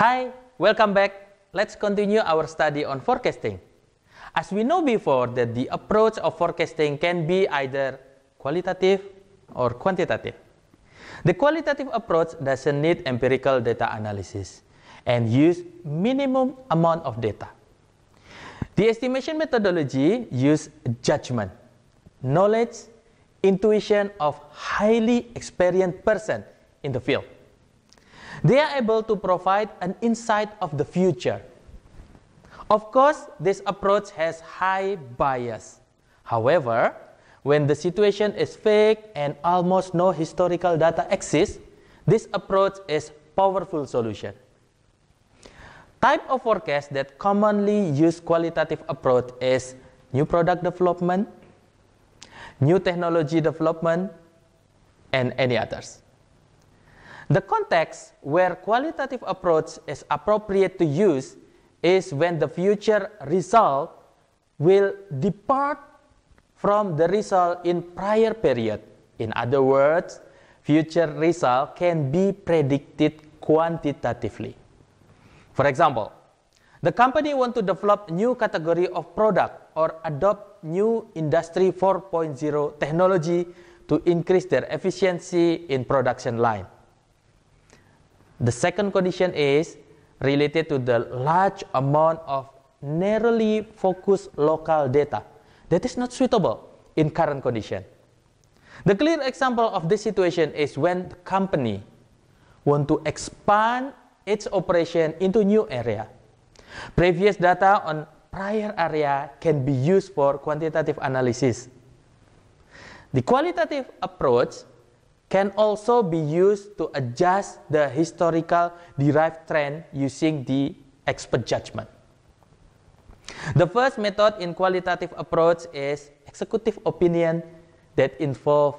Hi, welcome back. Let's continue our study on forecasting. As we know before that the approach of forecasting can be either qualitative or quantitative. The qualitative approach doesn't need empirical data analysis and use minimum amount of data. The estimation methodology use judgment, knowledge, intuition of highly experienced person in the field. They are able to provide an insight of the future. Of course, this approach has high bias. However, when the situation is fake and almost no historical data exists, this approach is powerful solution. Type of forecast that commonly used qualitative approach is new product development, new technology development, and any others. The context where qualitative approach is appropriate to use is when the future result will depart from the result in prior period. In other words, future result can be predicted quantitatively. For example, the company want to develop new category of product or adopt new industry 4.0 technology to increase their efficiency in production line. The second condition is related to the large amount of narrowly focused local data that is not suitable in current condition. The clear example of this situation is when the company want to expand its operation into new area. Previous data on prior area can be used for quantitative analysis. The qualitative approach can also be used to adjust the historical derived trend using the expert judgment. The first method in qualitative approach is executive opinion that involve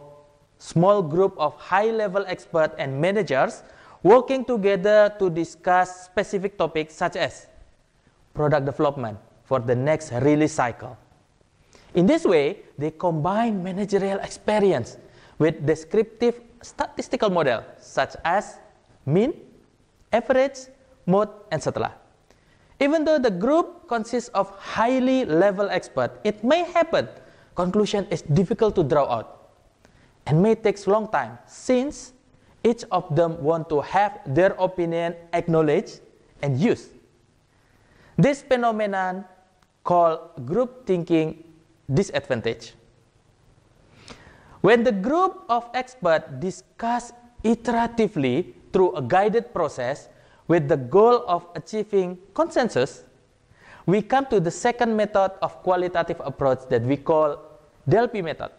small group of high-level experts and managers working together to discuss specific topics such as product development for the next release cycle. In this way, they combine managerial experience with descriptive statistical model such as mean, average, mode, and etc. Even though the group consists of highly level expert, it may happen conclusion is difficult to draw out and may takes long time since each of them want to have their opinion acknowledged and used. This phenomenon called group thinking disadvantage. When the group of experts discuss iteratively through a guided process with the goal of achieving consensus, we come to the second method of qualitative approach that we call Delphi method.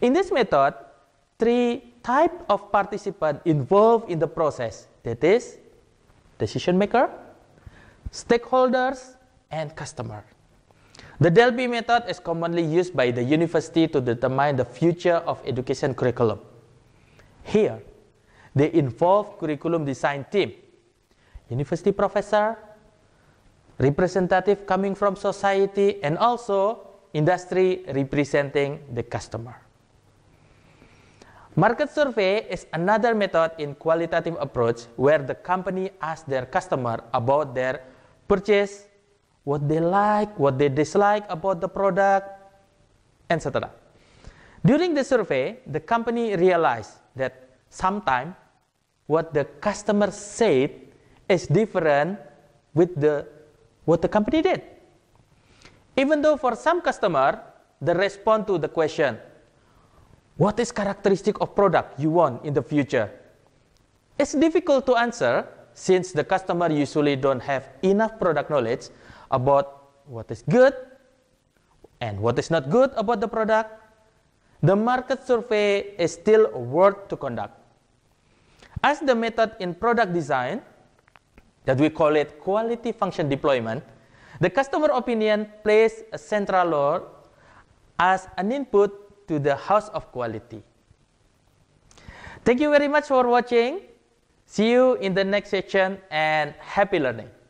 In this method, three type of participants involved in the process, that is, decision maker, stakeholders, and customer. The Delphi method is commonly used by the university to determine the future of education curriculum. Here, they involve curriculum design team, university professor, representative coming from society, and also industry representing the customer. Market survey is another method in qualitative approach where the company asks their customer about their purchase what they like, what they dislike about the product, etc. During the survey, the company realized that sometimes what the customer said is different with the what the company did. Even though for some customer, the response to the question, what is characteristic of product you want in the future? It's difficult to answer since the customer usually don't have enough product knowledge about what is good and what is not good about the product, the market survey is still worth to conduct. As the method in product design, that we call it quality function deployment, the customer opinion plays a central role as an input to the house of quality. Thank you very much for watching. See you in the next session and happy learning.